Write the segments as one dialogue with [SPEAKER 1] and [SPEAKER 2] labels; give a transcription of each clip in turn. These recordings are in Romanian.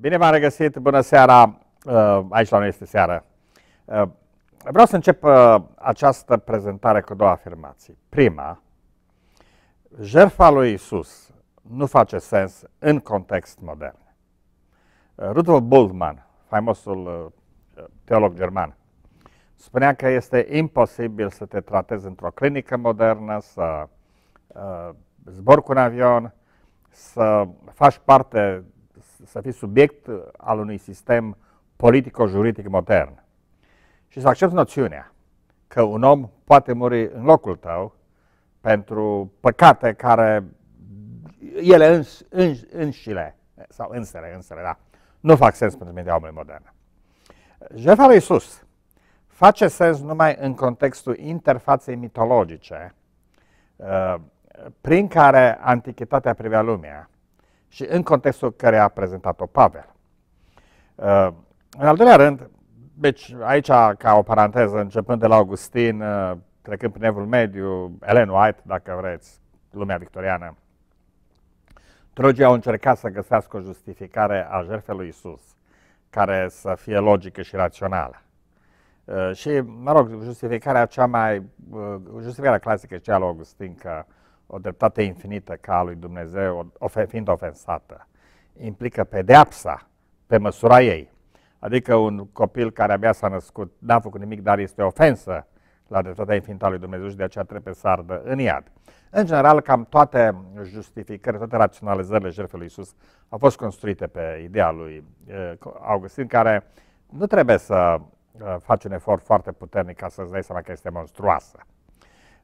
[SPEAKER 1] Bine v-am regăsit, bună seara, uh, aici la noi este seara. Uh, vreau să încep uh, această prezentare cu două afirmații. Prima, jertfa lui Isus nu face sens în context modern. Rudolf Bultmann, faimosul teolog german, spunea că este imposibil să te tratezi într-o clinică modernă, să zbor cu un avion, să faci parte să fii subiect uh, al unui sistem politico-juridic modern și să accepti noțiunea că un om poate muri în locul tău pentru păcate care ele îns, îns, înșile, sau însele, însele, da, nu fac sens pentru mintea omului modern. Jefa lui Iisus face sens numai în contextul interfaței mitologice uh, prin care antichitatea privea lumea și în contextul care a prezentat-o Pavel. Uh, în al doilea rând, deci aici, ca o paranteză, începând de la Augustin, uh, trecând prin Evul Mediu, Ellen White, dacă vreți, lumea victoriană, Trogii au încercat să găsească o justificare a jertfei lui Isus, care să fie logică și rațională. Uh, și, mă rog, justificarea cea mai, justificarea clasică cea lui Augustin că o dreptate infinită ca a lui Dumnezeu, fiind ofensată, implică pedeapsa pe măsura ei. Adică un copil care abia s-a născut, n-a făcut nimic, dar este ofensă la dreptatea infinită a lui Dumnezeu și de aceea trebuie să ardă în iad. În general, cam toate justificările, toate raționalizările jertfelui Iisus au fost construite pe ideea lui eh, Augustin, care nu trebuie să eh, faci un efort foarte puternic ca să-ți dai seama că este monstruoasă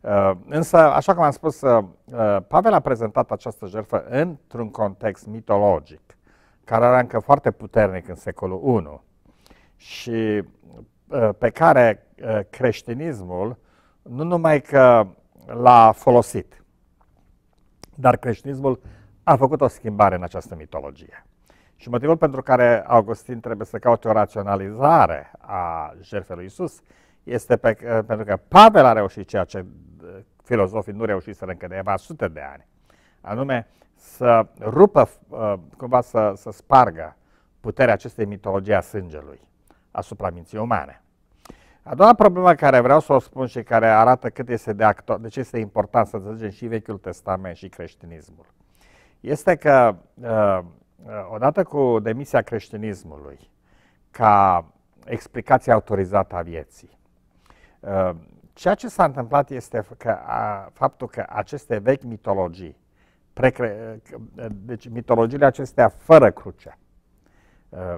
[SPEAKER 1] Uh, însă, așa cum am spus, uh, uh, Pavel a prezentat această jertfă într-un context mitologic, care era încă foarte puternic în secolul I și pe care creștinismul nu numai că l-a folosit, dar creștinismul a făcut o schimbare în această mitologie. Și motivul pentru care Augustin trebuie să caute o raționalizare a lui Iisus este pe, pentru că Pavel a reușit ceea ce filozofii nu să încă de sute de ani, anume să rupă, uh, cumva să, să spargă puterea acestei mitologii a sângelui asupra minții umane. A doua problemă care vreau să o spun și care arată cât este de actual, de ce este important să înțelegem și Vechiul Testament și creștinismul, este că uh, uh, odată cu demisia creștinismului ca explicație autorizată a vieții, Ceea ce s-a întâmplat este că a, faptul că aceste vechi mitologii, precre, deci mitologiile acestea fără cruce, uh,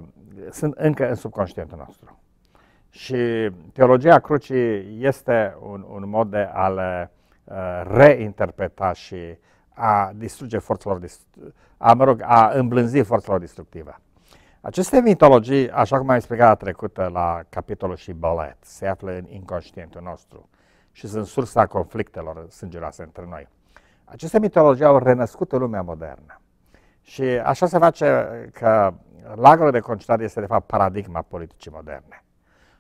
[SPEAKER 1] sunt încă în subconștientul nostru. Și teologia crucii este un, un mod de a le uh, reinterpreta și a distruge forțelor, a, mă rog, a îmblânzi forțelor destructive. Aceste mitologii, așa cum am explicat la trecută eh, la capitolul și bolet, se află în inconștientul nostru și sunt sursa conflictelor sângeroase între noi. Aceste mitologii au renăscut în lumea modernă. Și așa se face eh, că lagărul de concentrare este de fapt paradigma politicii moderne.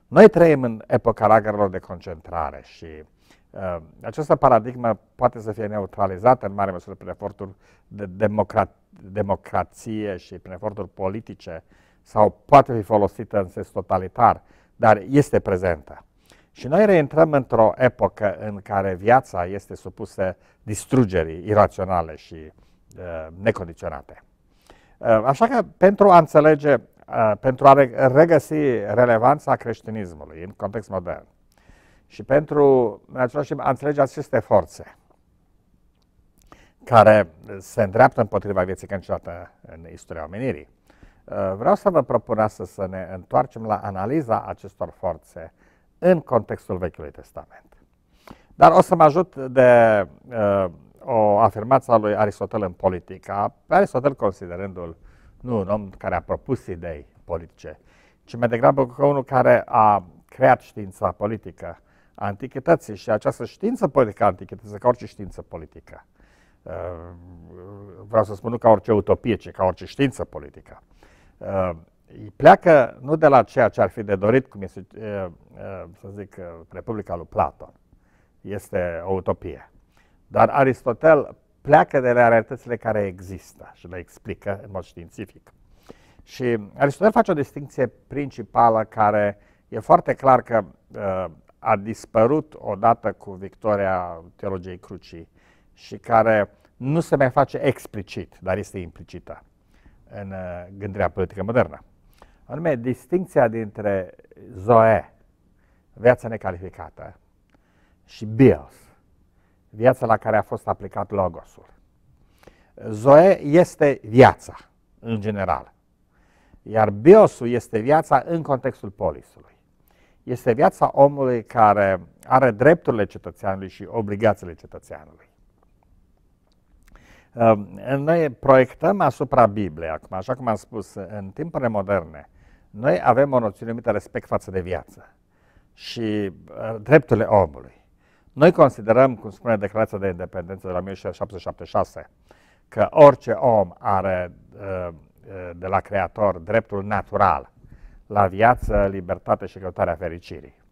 [SPEAKER 1] Noi trăim în epoca lagărilor de concentrare și uh, această paradigmă poate să fie neutralizată în mare măsură prin efortul de democrat, democrație și prin eforturi politice sau poate fi folosită în sens totalitar, dar este prezentă. Și noi reintrăm într-o epocă în care viața este supusă distrugerii iraționale și uh, necondiționate. Uh, așa că pentru a înțelege, uh, pentru a regăsi relevanța creștinismului în context modern și pentru în același timp a înțelege aceste forțe, care se îndreaptă împotriva vieții ca niciodată în istoria omenirii. Uh, vreau să vă propun astăzi să ne întoarcem la analiza acestor forțe în contextul Vechiului Testament. Dar o să mă ajut de uh, o afirmație a lui Aristotel în politica, pe Aristotel considerându-l nu un om care a propus idei politice, ci mai degrabă că unul care a creat știința politică a antichității și această știință politică a antichității, ca orice știință politică, Uh, vreau să spun nu ca orice utopie, ci ca orice știință politică, uh, pleacă nu de la ceea ce ar fi de dorit, cum este, uh, să zic, Republica lui Platon. Este o utopie. Dar Aristotel pleacă de la realitățile care există și le explică în mod științific. Și Aristotel face o distinție principală care e foarte clar că a dispărut odată cu victoria teologiei crucii și care nu se mai face explicit, dar este implicită în uh, gândirea politică modernă. Anume, distinția dintre zoe, viața necalificată, și bios, viața la care a fost aplicat logosul. Zoe este viața, în general. Iar biosul este viața în contextul polisului. Este viața omului care are drepturile cetățeanului și obligațiile cetățeanului. Noi proiectăm asupra Bibliei acum, așa cum am spus, în timpurile moderne, noi avem o noțiune numită respect față de viață și uh, drepturile omului. Noi considerăm, cum spune Declarația de Independență de la 1776, că orice om are uh, uh, de la Creator dreptul natural la viață, libertate și căutarea fericirii.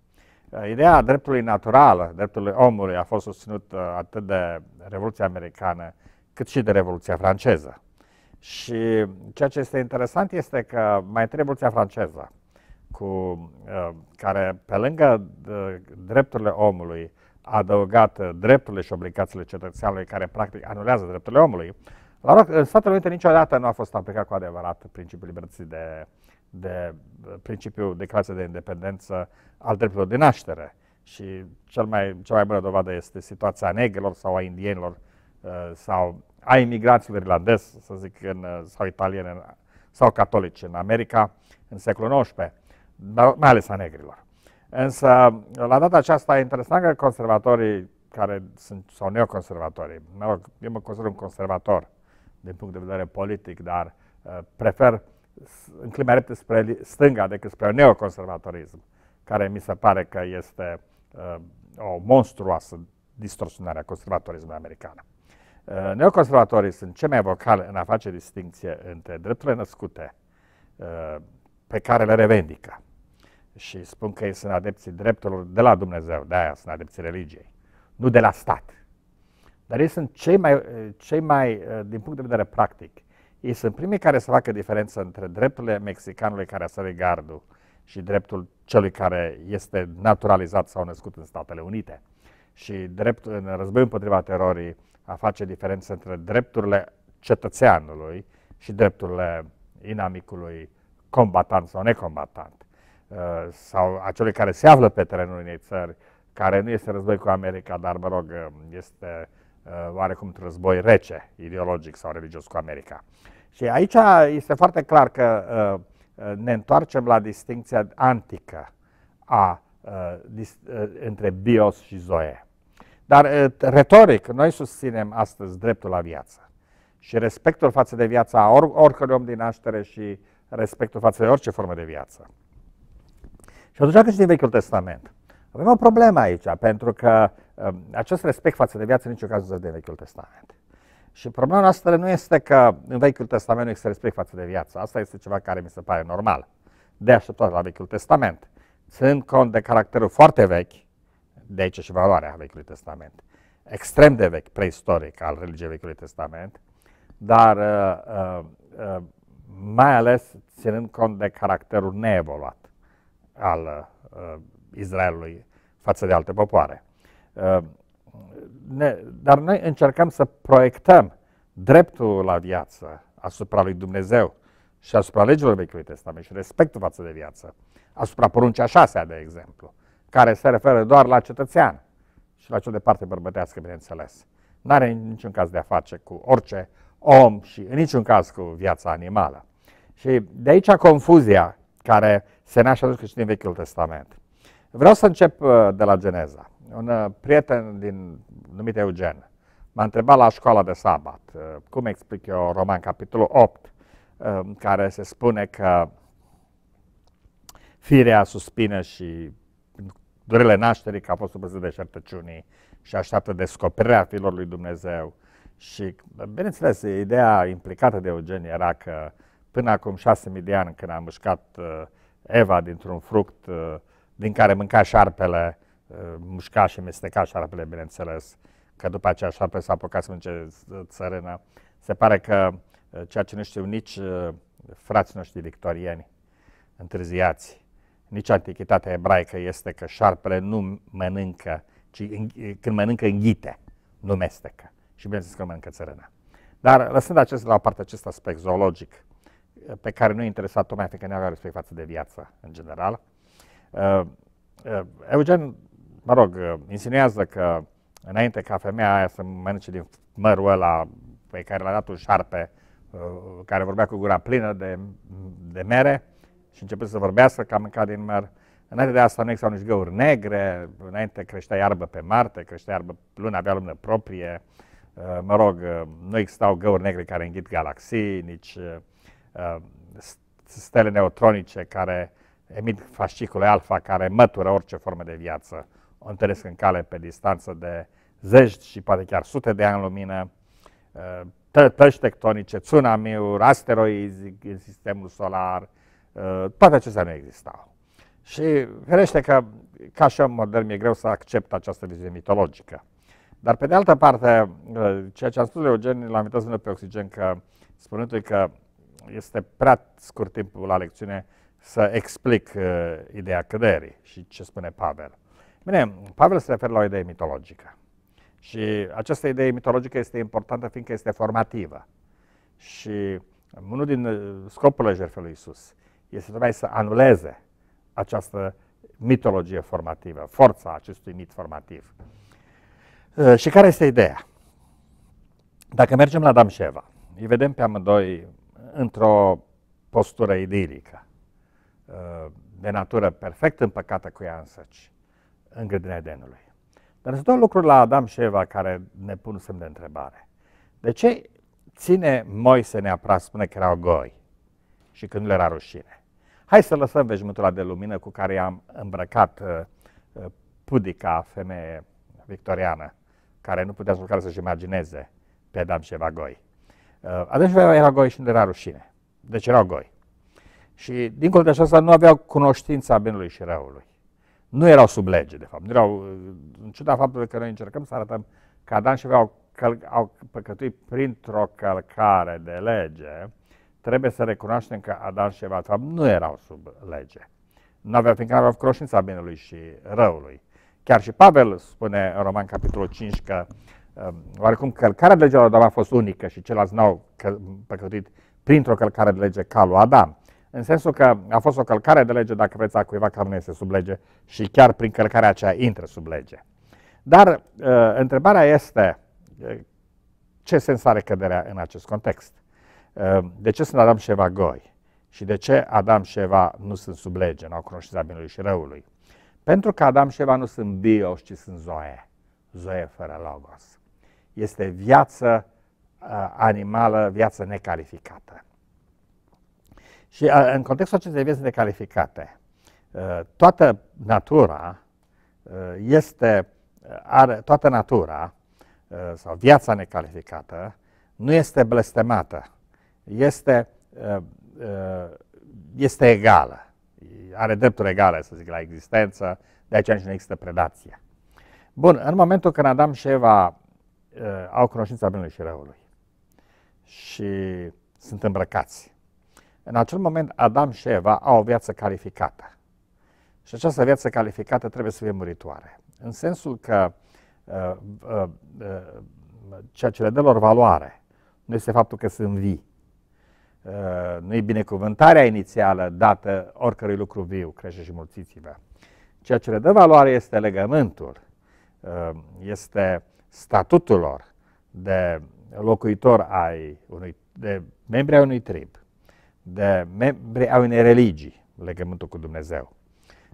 [SPEAKER 1] Ideea dreptului natural, dreptului omului, a fost susținut atât de Revoluția Americană, cât și de Revoluția franceză. Și ceea ce este interesant este că mai întâi Revoluția franceză, cu, uh, care pe lângă uh, drepturile omului a adăugat uh, drepturile și obligațiile cetățeanului care practic anulează drepturile omului, la loc, în Statele Unite niciodată nu a fost aplicat cu adevărat principiul libertății de, de principiul declarației de independență al drepturilor de naștere. Și cel mai, cea mai bună dovadă este situația negrilor sau a indienilor Eh, sau a imigranților irlandezi, să zic, în, eh, sau italieni sau catolici în America în secolul XIX, dar mai ales a negrilor. Însă, eh, la data aceasta, e interesant că conservatorii care sunt, sau neoconservatorii, mă rog, eu mă consider un conservator din punct de vedere politic, dar uh, prefer în clima spre stânga decât spre neoconservatorism, care mi se pare că este uh, o monstruoasă distorsionare a conservatorismului american. Eh, neoconservatorii sunt cei mai vocali în a face distinție între drepturile născute eh, pe care le revendică și spun că ei sunt adepții drepturilor de la Dumnezeu, de aia sunt adepții religiei, nu de la stat. Dar ei sunt cei mai, eh, cei mai, din punct de vedere practic, ei sunt primii care să facă diferență între drepturile mexicanului care a sărit gardul și dreptul celui care este naturalizat sau născut în Statele Unite. Și drept în războiul împotriva terorii, a face diferență între drepturile cetățeanului și drepturile inamicului combatant sau necombatant, uh, sau acelui care se află pe terenul unei țări, care nu este război cu America, dar, mă rog, uh, este uh, oarecum război rece, ideologic sau religios cu America. Și aici este foarte clar că ne întoarcem la distinția antică a, a, dis, a, între bios și zoe. Dar retoric, noi susținem astăzi dreptul la viață și respectul față de viața or- oricărui om din naștere și respectul față de orice formă de viață. Și atunci când din Vechiul Testament, avem o problemă aici, pentru că um, acest respect față de viață în niciun caz nu din Vechiul Testament. Și problema noastră nu este că în Vechiul Testament nu există respect față de viață. Asta este ceva care mi se pare normal. De așteptat la Vechiul Testament. Ținând cont de caracterul foarte vechi de aici și valoarea Vechiului Testament, extrem de vechi, preistoric al religiei Vechiului Testament, dar uh, uh, uh, mai ales ținând cont de caracterul neevoluat al uh, Israelului față de alte popoare. Uh, ne, dar noi încercăm să proiectăm dreptul la viață asupra lui Dumnezeu și asupra legilor Vechiului Testament și respectul față de viață, asupra poruncea șasea, de exemplu care se referă doar la cetățean și la cel de parte bărbătească, bineînțeles. N-are niciun caz de a face cu orice om și în niciun caz cu viața animală. Și de aici confuzia care se naște atunci când din Vechiul Testament. Vreau să încep uh, de la Geneza. Un uh, prieten din, numit Eugen m-a întrebat la școala de sabat uh, cum explic eu Roman capitolul 8 în care se spune că firea suspină și durerile nașterii că a fost de șertăciunii și așteaptă descoperirea fiilor lui Dumnezeu. Și, bineînțeles, ideea implicată de Eugen era că până acum șase mii de ani, când a mușcat uh, Eva dintr-un fruct uh, din care mânca șarpele, uh, mușca și mesteca șarpele, bineînțeles, că după aceea șarpe s-a apucat să mânce țărână. Se pare că ceea ce nu știu nici frații noștri victorieni, întârziați, nici antichitatea ebraică este că șarpele nu mănâncă, ci în, când mănâncă înghite, nu mestecă. Și bineînțeles că mănâncă țărâna. Dar lăsând acest, la parte acest aspect zoologic, pe care nu e interesat tocmai fiindcă nu avea respect față de viață în general, uh, uh, Eugen, mă rog, uh, insinuează că înainte ca femeia aia să mănânce din mărul ăla pe care l-a dat un șarpe, uh, care vorbea cu gura plină de, de mere, și începe să vorbească ca mâncat din măr. Înainte de asta nu existau nici găuri negre, înainte creștea iarbă pe Marte, creștea iarbă, luna avea lumină proprie, uh, mă rog, uh, nu existau găuri negre care înghit galaxii, nici uh, stele neutronice care emit fascicule alfa care mătură orice formă de viață. O întăresc în cale pe distanță de zeci și poate chiar sute de ani lumină, plăci tectonice, tsunami-uri, asteroizi în sistemul solar, Uh, toate acestea nu existau. Și ferește că, ca și om modern, mi-e greu să accept această viziune mitologică. Dar, pe de altă parte, uh, ceea ce am spus de Eugen, l-am invitat să pe oxigen, că spunându că este prea scurt timpul la lecțiune să explic uh, ideea căderii și ce spune Pavel. Bine, Pavel se referă la o idee mitologică. Și această idee mitologică este importantă fiindcă este formativă. Și unul din uh, scopurile jertfelui Iisus este tocmai să anuleze această mitologie formativă, forța acestui mit formativ. Uh, și care este ideea? Dacă mergem la Adam și Eva, îi vedem pe amândoi într-o postură idilică, uh, de natură perfect împăcată cu ea însăci, în grădina Edenului. Dar sunt două lucruri la Adam și Eva care ne pun semn de întrebare. De ce ține Moise neapărat, spune că erau goi și că nu le era rușine? Hai să lăsăm veșmântul de lumină cu care am îmbrăcat uh, uh, pudica femeie victoriană, care nu putea să să-și imagineze pe Adam și Goi. Uh, Eva era goi și nu era rușine. Deci erau goi. Și dincolo de așa, nu aveau cunoștința binului și răului. Nu erau sub lege, de fapt. Nu erau, uh, în ciuda faptului că noi încercăm să arătăm că Adam și Eva au, căl- au păcătuit printr-o călcare de lege, trebuie să recunoaștem că Adam și Eva, de fapt, nu erau sub lege. Nu aveau, fiindcă nu aveau croșința binelui și răului. Chiar și Pavel spune în Roman, capitolul 5, că um, oarecum călcarea de legea lui Adam a fost unică și ceilalți n-au păcătuit printr-o călcare de lege ca lui Adam. În sensul că a fost o călcare de lege, dacă vreți, a cuiva care nu este sub lege și chiar prin călcarea aceea intră sub lege. Dar uh, întrebarea este uh, ce sens are căderea în acest context? Ehm, de ce sunt Adam și Eva goi? Și de ce Adam și Eva nu sunt sub lege, nu au cunoștința binului și răului? Pentru că Adam și Eva nu sunt bios, ci sunt zoe. Zoe fără logos. Este viață eh, animală, viață necalificată. Și eh, în contextul acestei vieți necalificate, eh, toată natura este, are, toată natura sau viața necalificată nu este blestemată este, uh, uh, este egală. Are dreptul egale, să zic, la existență, de aceea nici nu există predație. Bun, în momentul când Adam și Eva uh, au cunoștința binelui și răului și sunt îmbrăcați, în acel moment Adam și Eva au o viață calificată. Și această viață calificată trebuie să fie muritoare. În sensul că uh, uh, uh, ceea ce le dă lor valoare nu este faptul că sunt vii, Uh, nu e binecuvântarea inițială dată oricărui lucru viu, crește și mulțiți-vă. Ceea ce le dă valoare este legământul, uh, este statutul lor de locuitor ai unui, de membri ai unui trib, de membri ai unei religii, legământul cu Dumnezeu,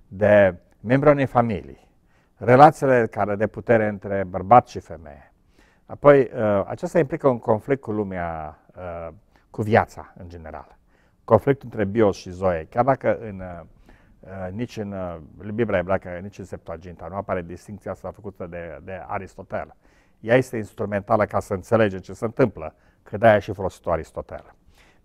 [SPEAKER 1] de membri ai unei familii, relațiile care de putere între bărbat și femeie. Apoi, uh, aceasta implică un conflict cu lumea cu viața în general. Conflictul între bios și zoe, chiar dacă în, uh, uh nici în uh, Biblia ebraică, nici în Septuaginta nu apare distinția asta făcută de, de Aristotel. Ea este instrumentală ca să înțelegem ce se întâmplă, că de-aia și folosit Aristotel.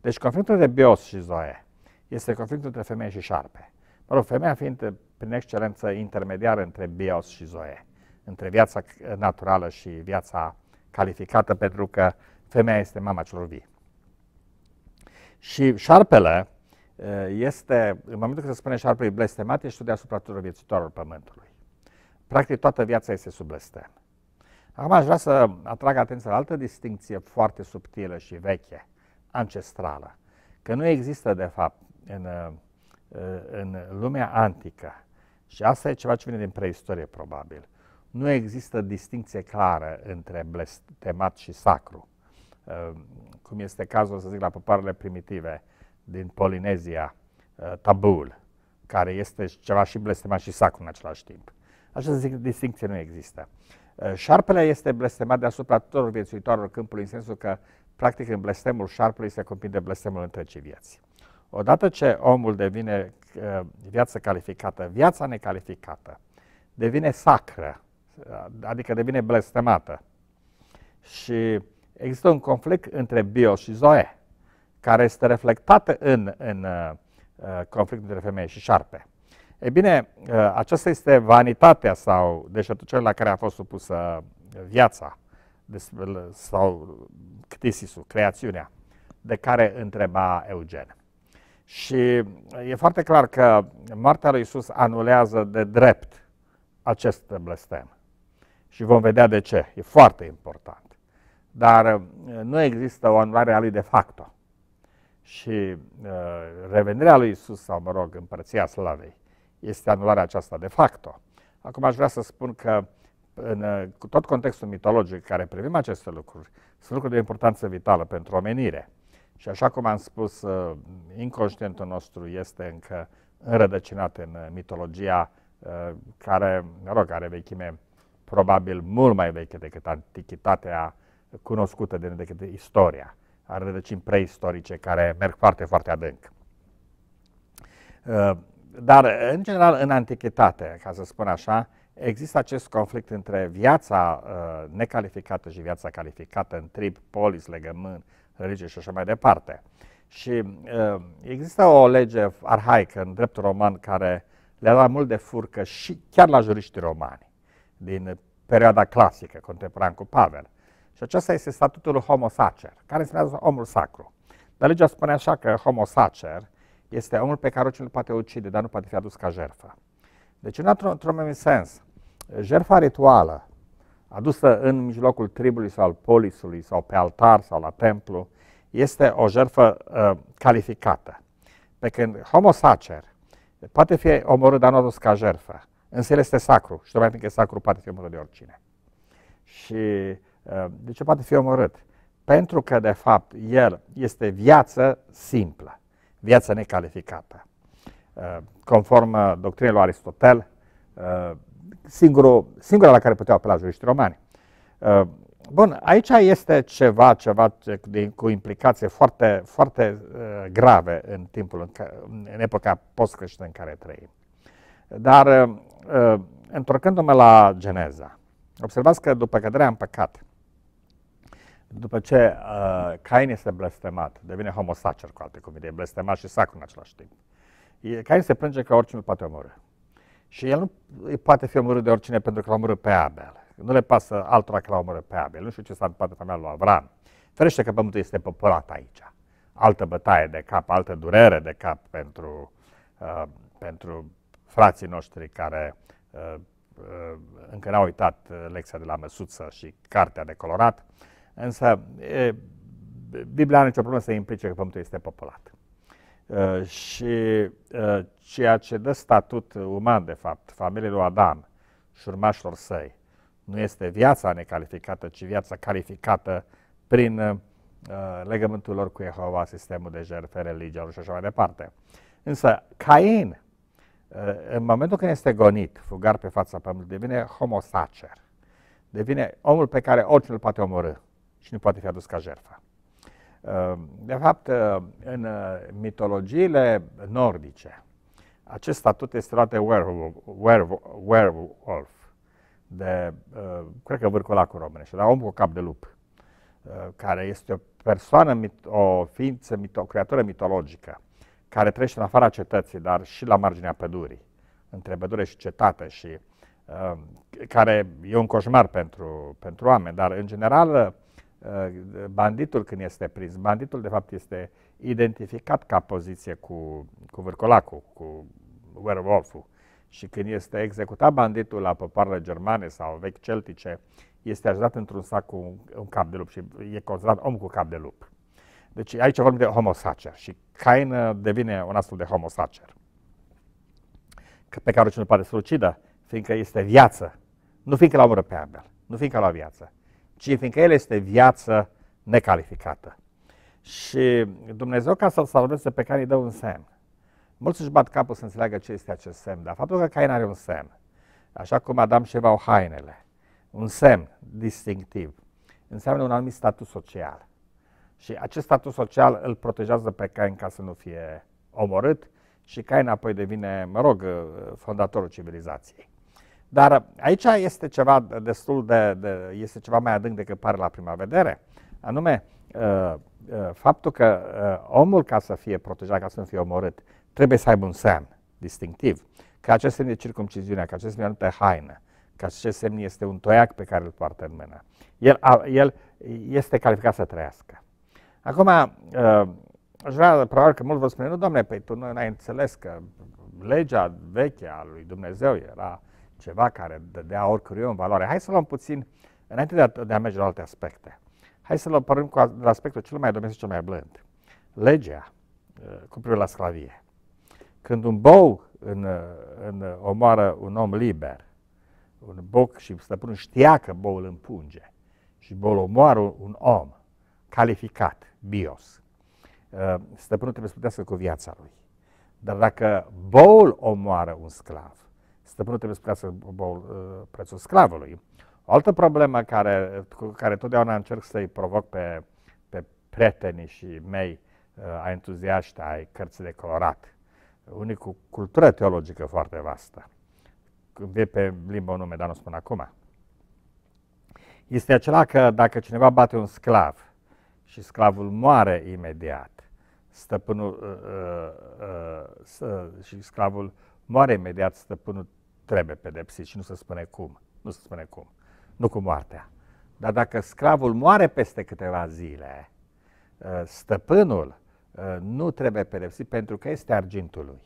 [SPEAKER 1] Deci conflictul între bios și zoe este conflictul între femeie și șarpe. Mă rog, femeia fiind prin excelență intermediară între bios și zoe, între viața naturală și viața calificată, pentru că femeia este mama celor vii. Și șarpele este, în momentul când se spune șarpele blestemat, este tu deasupra tuturor viețuitorilor pământului. Practic toată viața este sub blestem. Acum aș vrea să atrag atenția la altă distinție foarte subtilă și veche, ancestrală, că nu există de fapt în, în lumea antică, și asta e ceva ce vine din preistorie probabil, nu există distinție clară între blestemat și sacru. Ehm, cum este cazul, să zic, la popoarele primitive din Polinezia, eh, tabul, care este ceva și blestemat și sac în același timp. Așa să zic, distincție nu există. Eh, șarpele este blestemat deasupra tuturor viețuitoarelor câmpului, în sensul că, practic, în blestemul șarpelui se cuprinde blestemul întregii vieți. Odată ce omul devine eh, viață calificată, viața necalificată devine sacră, adică devine blestemată. Și Există un conflict între bio și zoe, care este reflectată în, în uh, uh conflictul între femeie și șarpe. E bine, uh, aceasta este vanitatea sau deșertucele la care a fost supusă viața sau ctisisul, creațiunea, de care întreba Eugen. Și uh, e foarte clar că moartea lui Isus anulează de drept acest blestem. Și vom vedea de ce. E foarte important dar uh, nu există o anulare a lui de facto. Și uh, revenirea lui Isus, sau mă rog, împărția slavei, este anularea aceasta de facto. Acum aș vrea să spun că în uh, tot contextul mitologic care privim aceste lucruri, sunt lucruri de importanță vitală pentru omenire. Și așa cum am spus, uh, inconștientul nostru este încă înrădăcinat în uh, mitologia uh, care, mă rog, are vechime probabil mult mai veche decât antichitatea cunoscută de decât de istoria. Are rădăcini preistorice care merg foarte, foarte adânc. Uh, dar, în general, în antichitate, ca să spun așa, există acest conflict între viața uh, necalificată și viața calificată în trib, polis, legământ, religie și așa mai departe. Și uh, există o lege arhaică în dreptul roman care le-a dat mult de furcă și chiar la juriștii romani din perioada clasică, contemporan cu Pavel. Și acesta este statutul homo sacer, care înseamnă omul sacru. Dar legea spune așa că homo sacer este omul pe care oricine îl poate ucide, dar nu poate fi adus ca jertfă. Deci, într-un într anumit sens, jertfa rituală adusă în mijlocul tribului sau al polisului sau pe altar sau la templu este o jertfă uh, calificată. Pe când homo sacer poate fi omorât, dar nu adus ca jertfă. Însă el este sacru și tocmai fiindcă e sacru poate fi omorât de oricine. Și Ehm, de ce poate fi omorât? Pentru că, de fapt, el este viață simplă, viață necalificată. Ehm, conform uh, doctrinei lui Aristotel, ehm, singurul, singura la care puteau apela juriștii romani. Bun, aici este ceva, ceva cu implicație foarte, foarte uh, grave în timpul, în, în epoca post în care trăim. Dar, întorcându-mă la Geneza, observați că după căderea în păcat, după ce uh, Cain este blestemat, devine homosacer cu alte cuvinte, e blestemat și sacru în același timp. Cain se plânge că oricine îl poate omorâ. Și el nu poate fi omorât de oricine pentru că l-a omorât pe Abel. Nu le pasă altora că l-a omorât pe Abel. Nu știu ce s-a întâmplat în familia lui Avram. Ferește că pământul este popolat aici. Altă bătaie de cap, altă durere de cap pentru, uh, pentru frații noștri care uh, uh, încă n-au uitat uh, lecția de la Măsuță și cartea de colorat. Uh, Însă, e, Biblia are nicio problemă să implice că Pământul este populat. E, și e, ceea ce dă statut uman, de fapt, familiei lui Adam și urmașilor săi, nu este viața necalificată, ci viața calificată prin e, legământul lor cu Jehova, sistemul de jertfe, religia și așa mai departe. Însă, Cain, e, în momentul când este gonit, fugar pe fața pământului, devine homosacer. Devine omul pe care oricine îl poate omorâ și nu poate fi adus ca jertfă. Ehm, de fapt, ehm, în ehm, mitologiile nordice, acest statut este luat de werewolf, werewolf de, cred că vârcolacul românește, dar om cu cap de lup, care este o persoană, o ființă, o creatură mitologică, care trăiește în afara cetății, dar și la marginea pădurii, între pădure și cetate și care e un coșmar pentru, pentru oameni, dar în general Uh, banditul când este prins, banditul de fapt este identificat ca poziție cu, cu vârcolacul, cu werewolf-ul. Și când este executat banditul la popoarele germane sau vechi celtice, este așezat într-un sac cu un cap de lup și e considerat om cu cap de lup. Deci aici vorbim de homo sacer și Cain uh, devine un astfel de homo sacer pe care cine poate să ucidă, fiindcă este viață, nu fiindcă l-a omorât pe Abel, nu fiindcă a viață, ci fiindcă el este viață necalificată. Și Dumnezeu, ca să-l salveze pe Cain, îi dă un semn. Mulți își bat capul să înțeleagă ce este acest semn, dar faptul că Cain are un semn, așa cum Adam și Eva au hainele, un semn distinctiv, înseamnă un anumit statut social. Și acest statut social îl protejează pe Cain ca să nu fie omorât și Cain apoi devine, mă rog, fondatorul civilizației. Dar aici este ceva destul de, de este ceva mai adânc decât pare la prima vedere, anume uh, uh, faptul că uh, omul ca să fie protejat, ca să nu fie omorât, trebuie să aibă un semn distinctiv. Că acest semn e circumciziunea, că acest semn de haină, că acest semn este un toiac pe care îl poartă în mână. El, el este calificat să trăiască. Acum, aș vrea, probabil că mult vă spune, nu, domne, pe păi tu nu ai înțeles că legea veche a lui Dumnezeu era ceva care dădea oricărui în valoare. Hai să luăm puțin, înainte de a, de a merge la alte aspecte, hai să luăm pornim cu aspectul cel mai domestic, cel mai blând. Legea uh, cu privire la sclavie. Când un bou în, uh, în uh, omoară un om liber, un boc și stăpânul știa că boul împunge și boul omoară un om calificat, bios, stăpânul trebuie să plătească cu viața lui. Dar dacă boul omoară un sclav, Stăpânul trebuie să plătească uh, prețul sclavului. O altă problemă care, cu care totdeauna încerc să-i provoc pe, pe prietenii și mei a uh, entuziaști ai cărții de colorat, unii cu cultură teologică foarte vastă, vine pe limba un nume, dar nu spun acum, este acela că dacă cineva bate un sclav și sclavul moare imediat, stăpânul uh, uh, uh, uh și sclavul moare imediat, stăpânul trebuie pedepsit și nu se spune cum. Nu se spune cum. Nu cu moartea. Dar dacă sclavul moare peste câteva zile, uh, stăpânul uh, nu trebuie pedepsit pentru că este argintul lui.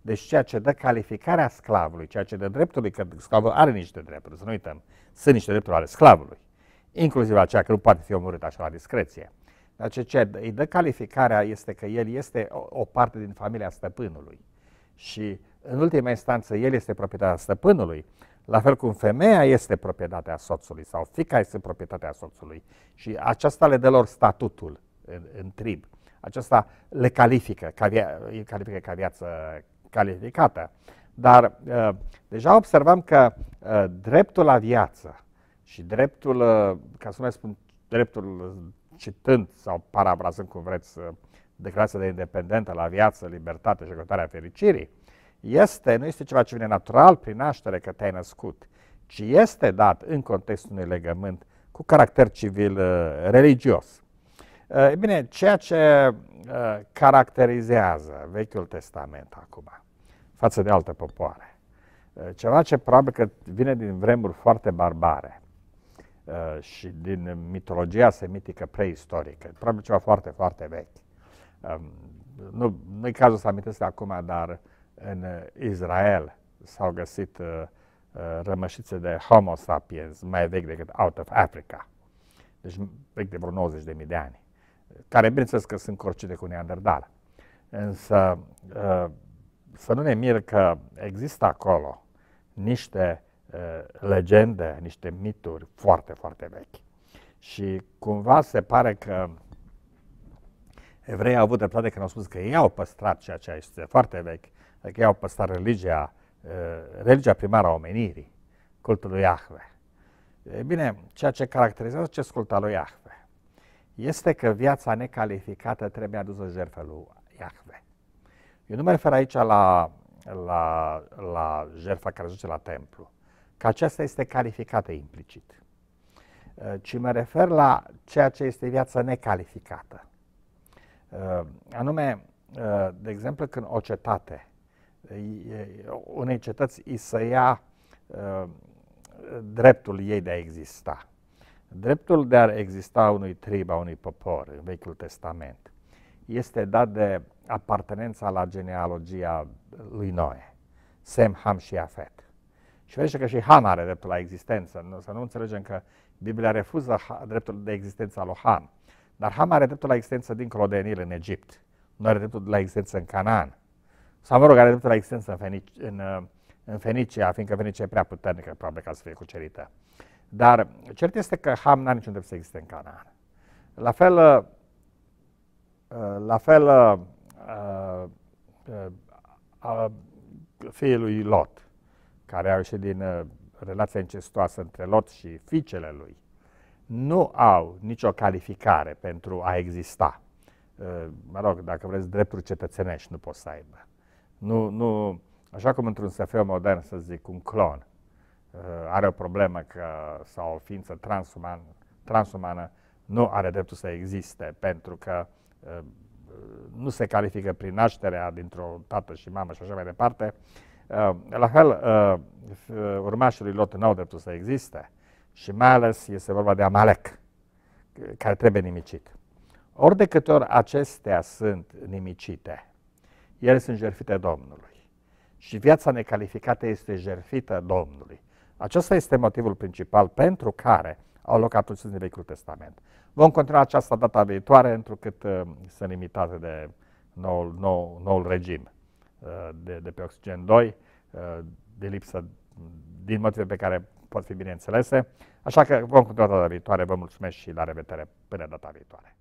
[SPEAKER 1] Deci ceea ce dă calificarea sclavului, ceea ce dă dreptul lui, că sclavul are niște drepturi, să nu uităm, sunt niște drepturi ale sclavului, inclusiv aceea că nu poate fi omorât așa la discreție. Dar ce, ce îi dă calificarea este că el este o, o parte din familia stăpânului și în ultima instanță, el este proprietatea stăpânului, la fel cum femeia este proprietatea soțului sau fica este proprietatea soțului. Și aceasta le dă lor statutul în, în trib. Aceasta le califică, ca via, califică ca viață calificată. Dar uh, deja observăm că uh, dreptul la viață și dreptul, uh, ca să nu mai spun dreptul citând sau parabrazând cum vreți declarația de independentă la viață, libertate și căutarea fericirii, este, nu este ceva ce vine natural prin naștere că te-ai născut, ci este dat în contextul unui legământ cu caracter civil uh, religios. Uh, e bine, ceea ce uh, caracterizează Vechiul Testament acum față de alte popoare, ceva ce probabil că vine din vremuri foarte barbare și din mitologia semitică preistorică, probabil ceva foarte, foarte vechi. Um, nu, nu-i cazul să amintesc acum, dar uh, în uh, Israel s-au găsit uh, uh, rămășițe de Homo sapiens mai vechi decât out of Africa, deci vechi de vreo 90 de ani, care bineînțeles că sunt corcite cu neandertal. Însă să nu ne mir că există acolo niște legende, niște mituri foarte, foarte vechi. Și cumva se pare că evreii au avut dreptate când au spus că ei au păstrat ceea ce este foarte vechi Adică ei au păstrat religia, eh, religia primară a omenirii, cultul lui Iahve. E bine, ceea ce caracterizează ce cult al lui Iahve este că viața necalificată trebuie adusă jertfă lui Iahve. Eu nu mă refer aici la, la, la jertfa care ajunge la templu, că aceasta este calificată implicit, eh, ci mă refer la ceea ce este viața necalificată. Eh, anume, de exemplu, când o cetate unei cetăți îi să ia uh, dreptul ei de a exista. Dreptul de a exista unui trib, a unui popor, în Vechiul Testament, este dat de apartenența la genealogia lui Noe, Sem, Ham și Afet. Și vedeți că și Han are dreptul la existență, nu, să nu înțelegem că Biblia refuză dreptul de existență al lui ham, Dar Ham are dreptul la existență dincolo de Nil, în Egipt. Nu are dreptul la existență în Canaan. Sau mă rog, are dreptul la extensă în, Fenici, în, uh, în Fenicia, fiindcă Fenicia e prea puternică probabil ca să fie cucerită. Dar cert este că Ham n a niciun drept să existe în Canaan. La fel, uh, uh, la fel a, a, fiul lui Lot, care au ieșit din relația incestuoasă între Lot și fiicele lui, nu au nicio calificare pentru a exista. Mă rog, dacă vreți, drepturi cetățenești nu pot să aibă nu, nu, așa cum într-un SF modern, să zic, un clon uh, are o problemă că, sau o ființă transuman, transumană nu are dreptul să existe pentru că uh, nu se califică prin nașterea dintr-o tată și mamă și așa mai departe, uh, la fel uh, lui Lot nu au dreptul să existe și mai ales este vorba de Amalek, care trebuie nimicit. Ori de câte ori acestea sunt nimicite, ele sunt jerfite Domnului. Și viața necalificată este jerfită Domnului. Acesta este motivul principal pentru care au loc atunci în Vechiul Testament. Vom continua această data viitoare, întrucât uh, sunt limitate de noul, nou, noul regim uh, de, de pe Oxigen 2, uh, de lipsă din motive pe care pot fi bineînțelese. Așa că vom continua data viitoare. Vă mulțumesc și la revedere până data viitoare.